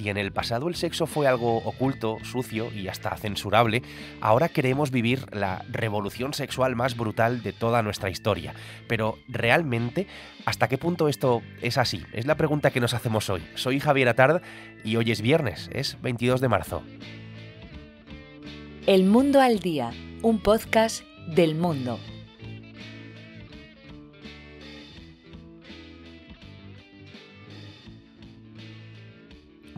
Si en el pasado el sexo fue algo oculto, sucio y hasta censurable, ahora queremos vivir la revolución sexual más brutal de toda nuestra historia. Pero realmente, ¿hasta qué punto esto es así? Es la pregunta que nos hacemos hoy. Soy Javier Atard y hoy es viernes, es 22 de marzo. El Mundo al Día, un podcast del mundo.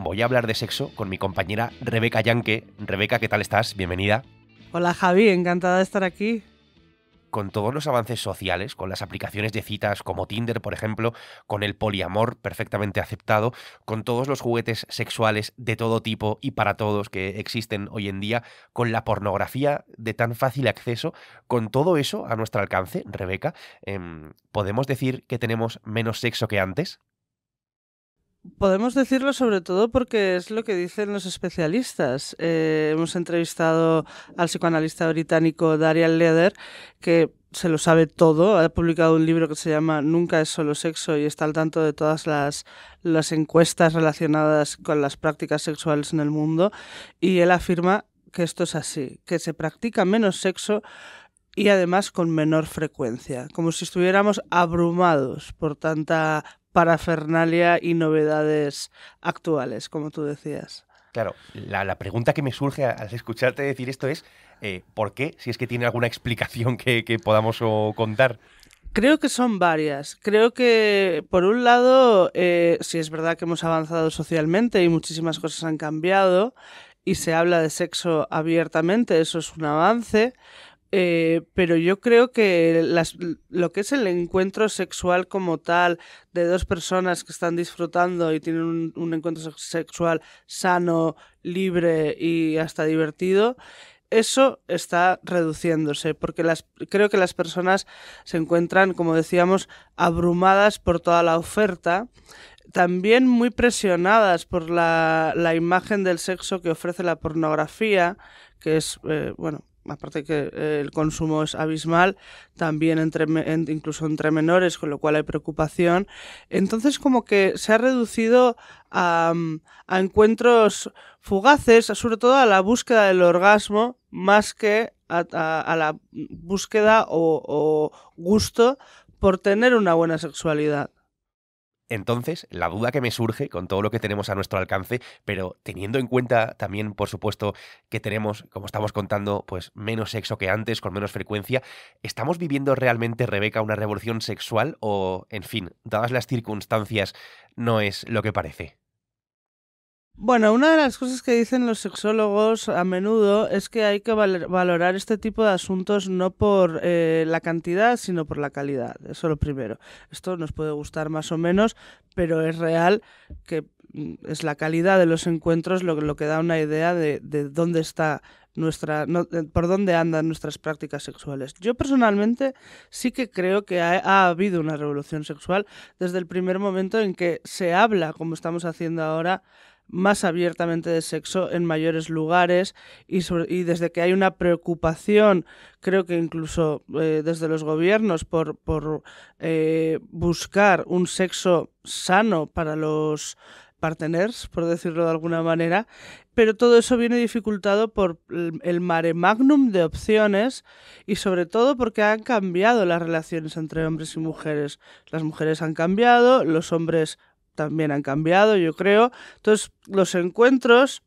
voy a hablar de sexo con mi compañera Rebeca Yanke. Rebeca, ¿qué tal estás? Bienvenida. Hola Javi, encantada de estar aquí. Con todos los avances sociales, con las aplicaciones de citas como Tinder, por ejemplo, con el poliamor perfectamente aceptado, con todos los juguetes sexuales de todo tipo y para todos que existen hoy en día, con la pornografía de tan fácil acceso, con todo eso a nuestro alcance, Rebeca, em, ¿podemos decir que tenemos menos sexo que antes? Podemos decirlo sobre todo porque es lo que dicen los especialistas. Eh, hemos entrevistado al psicoanalista británico Darian Leder, que se lo sabe todo, ha publicado un libro que se llama Nunca es solo sexo y está al tanto de todas las, las encuestas relacionadas con las prácticas sexuales en el mundo. Y él afirma que esto es así, que se practica menos sexo y además con menor frecuencia, como si estuviéramos abrumados por tanta parafernalia y novedades actuales, como tú decías. Claro, la, pregunta que me surge al escucharte decir esto es, eh, ¿por qué? Si es que tiene alguna explicación que, podamos contar. Creo que son varias. Creo que, por un lado, eh, si es verdad que hemos avanzado socialmente y muchísimas cosas han cambiado y se habla de sexo abiertamente, eso es un avance, eh, pero yo creo que las, lo que es el encuentro sexual como tal de dos personas que están disfrutando y tienen un, encuentro sexual sano, libre y hasta divertido, eso está reduciéndose, porque las, creo que las personas se encuentran, como decíamos, abrumadas por toda la oferta, también muy presionadas por la, imagen del sexo que ofrece la pornografía, que es, eh, bueno, aparte que eh, el consumo es abismal, también entre, incluso entre menores, con lo cual hay preocupación. Entonces como que se ha reducido a, encuentros fugaces, sobre todo a la búsqueda del orgasmo, más que a, la búsqueda o gusto por tener una buena sexualidad. Entonces, la duda que me surge con todo lo que tenemos a nuestro alcance, pero teniendo en cuenta también, por supuesto, que tenemos, como estamos contando, pues menos sexo que antes, con menos frecuencia, ¿estamos viviendo realmente, Rebeca, una revolución sexual o, en fin, dadas las circunstancias, no es lo que parece? Bueno, una de las cosas que dicen los sexólogos a menudo es que hay que valorar este tipo de asuntos no por eh, la cantidad, sino por la calidad. Eso es lo primero. Esto nos puede gustar más o menos, pero es real que mm, es la calidad de los encuentros lo, que da una idea de, dónde está nuestra, por dónde andan nuestras prácticas sexuales. Yo personalmente sí que creo que ha, habido una revolución sexual desde el primer momento en que se habla, como estamos haciendo ahora, más abiertamente de sexo en mayores lugares y, desde que hay una preocupación, creo que incluso eh, desde los gobiernos, por, por eh, buscar un sexo sano para los partners, por decirlo de alguna manera, pero todo eso viene dificultado por el mare magnum de opciones y sobre todo porque han cambiado las relaciones entre hombres y mujeres. Las mujeres han cambiado, los hombres también han cambiado, yo creo. Entonces, los encuentros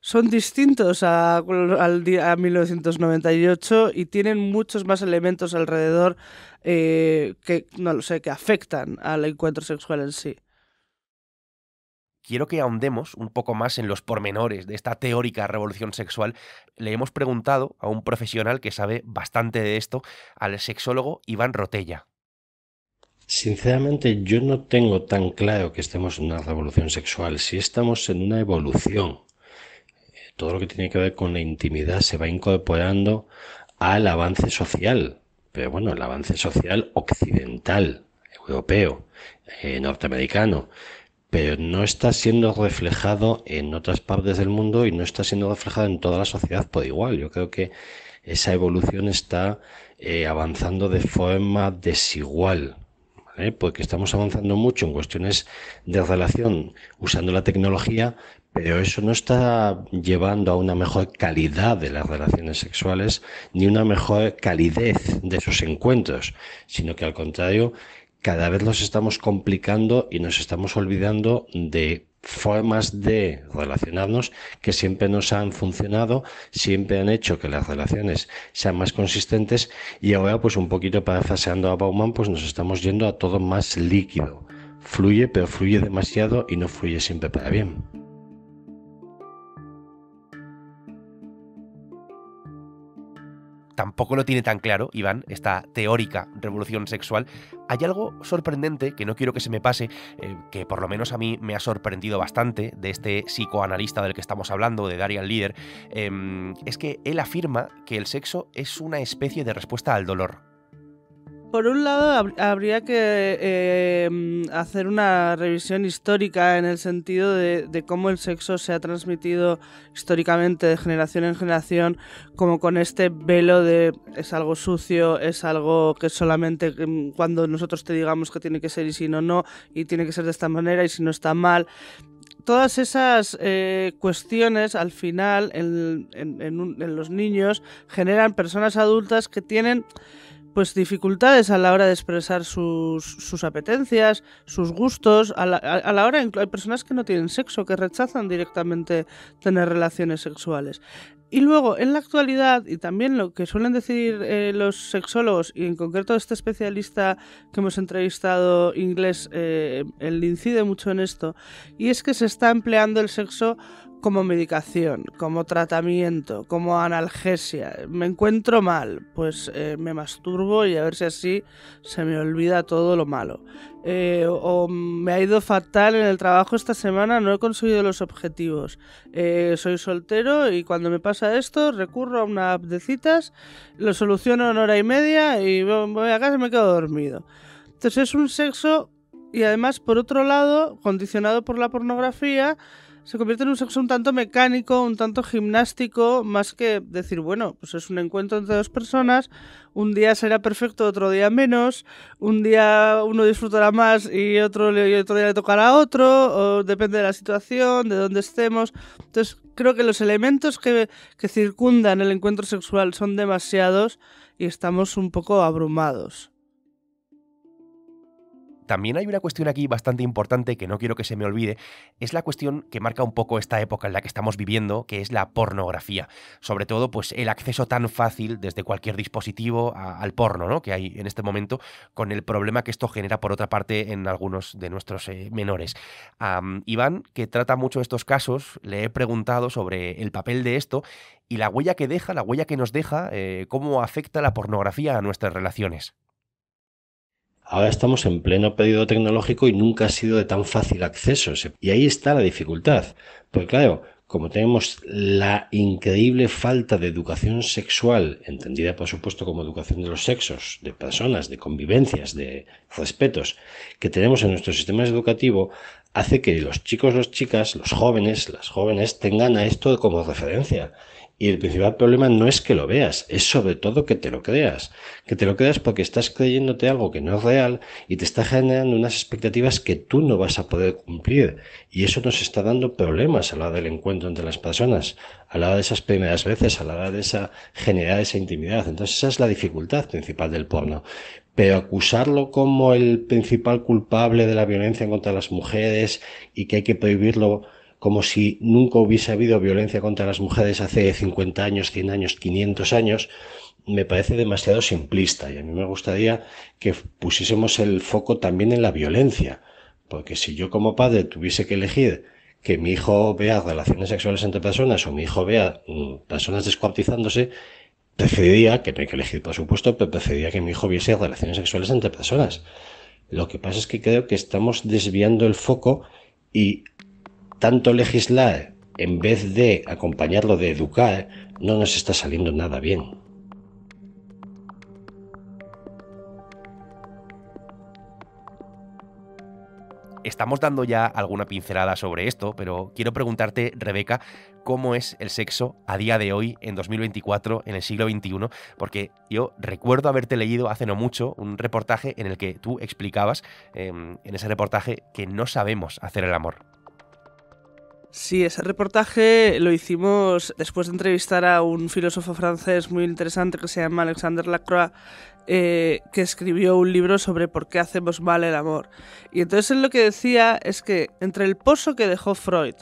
son distintos a, 1998 y tienen muchos más elementos alrededor eh, que, no lo sé, que afectan al encuentro sexual en sí quiero que ahondemos un poco más en los pormenores de esta teórica revolución sexual. Le hemos preguntado a un profesional que sabe bastante de esto, al sexólogo Iván Rotella. Sinceramente, yo no tengo tan claro que estemos en una revolución sexual. Si estamos en una evolución, todo lo que tiene que ver con la intimidad se va incorporando al avance social. Pero bueno, el avance social occidental, europeo, eh, norteamericano. Pero no está siendo reflejado en otras partes del mundo y no está siendo reflejado en toda la sociedad por igual. Yo creo que esa evolución está eh, avanzando de forma desigual ¿eh? porque estamos avanzando mucho en cuestiones de relación usando la tecnología, pero eso no está llevando a una mejor calidad de las relaciones sexuales ni una mejor calidez de sus encuentros, sino que al contrario cada vez nos estamos complicando y nos estamos olvidando de formas de relacionarnos que siempre nos han funcionado, siempre han hecho que las relaciones sean más consistentes y ahora pues un poquito parafraseando a Bauman pues nos estamos yendo a todo más líquido. Fluye pero fluye demasiado y no fluye siempre para bien. tampoco lo tiene tan claro, Iván, esta teórica revolución sexual, hay algo sorprendente que no quiero que se me pase, eh, que por lo menos a mí me ha sorprendido bastante de este psicoanalista del que estamos hablando, de Darian Leader, em, es que él afirma que el sexo es una especie de respuesta al dolor. Por un lado, habría que eh, mm, hacer una revisión histórica en el sentido de, cómo el sexo se ha transmitido históricamente de generación en generación, como con este velo de es algo sucio, es algo que solamente mm, cuando nosotros te digamos que tiene que ser y si no, no, y tiene que ser de esta manera y si no está mal todas esas eh, cuestiones al final en, en, los niños generan personas adultas que tienen pues dificultades a la hora de expresar sus, sus apetencias, sus gustos, a la, a la, hora hay personas que no tienen sexo, que rechazan directamente tener relaciones sexuales. Y luego, en la actualidad, y también lo que suelen decir eh, los sexólogos, y en concreto este especialista que hemos entrevistado inglés, eh, él incide mucho en esto, y es que se está empleando el sexo como medicación, como tratamiento, como analgesia. Me encuentro mal, pues eh, me masturbo y a ver si así se me olvida todo lo malo. Eh, o me ha ido fatal en el trabajo esta semana, no he conseguido los objetivos. Eh, soy soltero y cuando me pasa esto recurro a una app de citas, lo soluciono en hora y media y voy a casa y me quedo dormido. Entonces es un sexo y además por otro lado, condicionado por la pornografía, se convierte en un sexo un tanto mecánico, un tanto gimnástico, más que decir, bueno, pues es un encuentro entre dos personas, un día será perfecto, otro día menos, un día uno disfrutará más y otro, día le tocará a otro, o depende de la situación, de dónde estemos. Entonces, creo que los elementos que circundan el encuentro sexual son demasiados y estamos un poco abrumados. También hay una cuestión aquí bastante importante que no quiero que se me olvide, es la cuestión que marca un poco esta época en la que estamos viviendo, que es la pornografía. Sobre todo, pues el acceso tan fácil desde cualquier dispositivo al porno, ¿no? Que hay en este momento, con el problema que esto genera, por otra parte, en algunos de nuestros eh, menores. Iván, que trata mucho estos casos, le he preguntado sobre el papel de esto y la huella que deja, la huella que nos deja, eh, cómo afecta la pornografía a nuestras relaciones. Ahora estamos en pleno periodo tecnológico y nunca ha sido de tan fácil acceso. Y ahí está la dificultad. Porque claro, como tenemos la increíble falta de educación sexual, entendida por supuesto como educación de los sexos, de personas, de convivencias, de respetos, que tenemos en nuestro sistema educativo, hace que los chicos, las chicas, los jóvenes, las jóvenes tengan a esto como referencia y el principal problema no es que lo veas, es sobre todo que te lo creas. Que te lo creas porque estás creyéndote algo que no es real y te está generando unas expectativas que tú no vas a poder cumplir. Y eso nos está dando problemas a la hora del encuentro entre las personas, a la hora de esas primeras veces, a la hora de esa, generar esa intimidad. Entonces esa es la dificultad principal del porno. Pero acusarlo como el principal culpable de la violencia contra las mujeres y que hay que prohibirlo como si nunca hubiese habido violencia contra las mujeres hace 50 años, 100 años, 500 años, me parece demasiado simplista y a mí me gustaría que pusiésemos el foco también en la violencia, porque si yo como padre tuviese que elegir que mi hijo vea relaciones sexuales entre personas o mi hijo vea mm, personas descuartizándose, preferiría, que no hay que elegir por supuesto, pero preferiría que mi hijo viese relaciones sexuales entre personas. Lo que pasa es que creo que estamos desviando el foco y tanto legislar en vez de acompañarlo de educar, no nos está saliendo nada bien. Estamos dando ya alguna pincelada sobre esto, pero quiero preguntarte, Rebeca, cómo es el sexo a día de hoy, en 2024, en el siglo XXI, porque yo recuerdo haberte leído hace no mucho un reportaje en el que tú explicabas, em, en ese reportaje, que no sabemos hacer el amor. Sí, ese reportaje lo hicimos después de entrevistar a un filósofo francés muy interesante que se llama Alexander Lacroix, eh, que escribió un libro sobre por qué hacemos mal el amor. Y entonces él lo que decía es que entre el pozo que dejó Freud,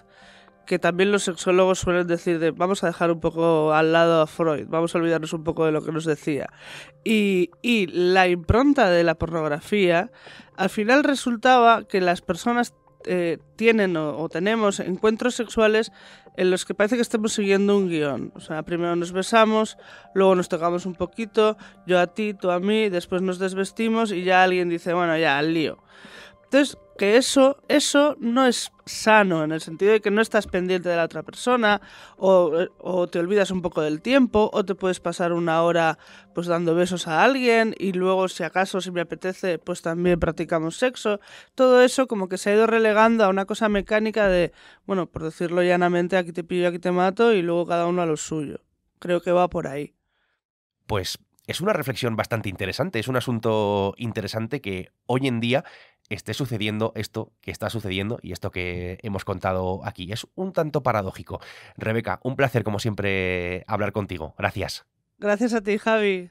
que también los sexólogos suelen decir vamos a dejar un poco al lado a Freud, vamos a olvidarnos un poco de lo que nos decía. Y, y la impronta de la pornografía, al final resultaba que las personas eh, tienen o, tenemos encuentros sexuales en los que parece que estamos siguiendo un guión. O sea, primero nos besamos, luego nos tocamos un poquito, yo a ti, tú a mí, después nos desvestimos y ya alguien dice, bueno, ya, al lío. Entonces, que eso, eso no es sano, en el sentido de que no estás pendiente de la otra persona, o, te olvidas un poco del tiempo, o te puedes pasar una hora pues dando besos a alguien, y luego si acaso, si me apetece, pues también practicamos sexo. Todo eso como que se ha ido relegando a una cosa mecánica de, bueno, por decirlo llanamente, aquí te pillo, aquí te mato, y luego cada uno a lo suyo. Creo que va por ahí. Pues es una reflexión bastante interesante, es un asunto interesante que hoy en día esté sucediendo esto que está sucediendo y esto que hemos contado aquí. Es un tanto paradójico. Rebeca, un placer como siempre hablar contigo. Gracias. Gracias a ti, Javi.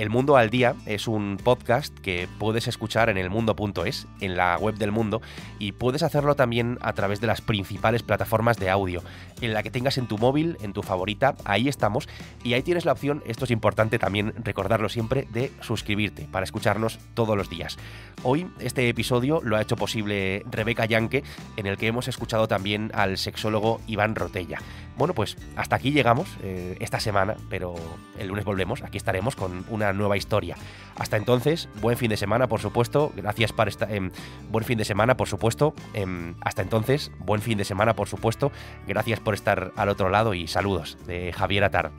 El Mundo al Día es un podcast que puedes escuchar en elmundo.es, en la web del mundo, y puedes hacerlo también a través de las principales plataformas de audio, en la que tengas en tu móvil, en tu favorita, ahí estamos, y ahí tienes la opción, esto es importante también recordarlo siempre, de suscribirte para escucharnos todos los días. Hoy este episodio lo ha hecho posible Rebeca Yanke, en el que hemos escuchado también al sexólogo Iván Rotella. Bueno, pues hasta aquí llegamos eh, esta semana, pero el lunes volvemos, aquí estaremos con una nueva historia. Hasta entonces, buen fin de semana, por supuesto. Gracias por estar em, buen fin de semana, por supuesto. Em, hasta entonces, buen fin de semana, por supuesto. Gracias por estar al otro lado y saludos de Javier Atar.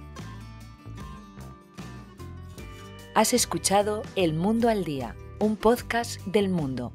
Has escuchado El Mundo al Día, un podcast del mundo.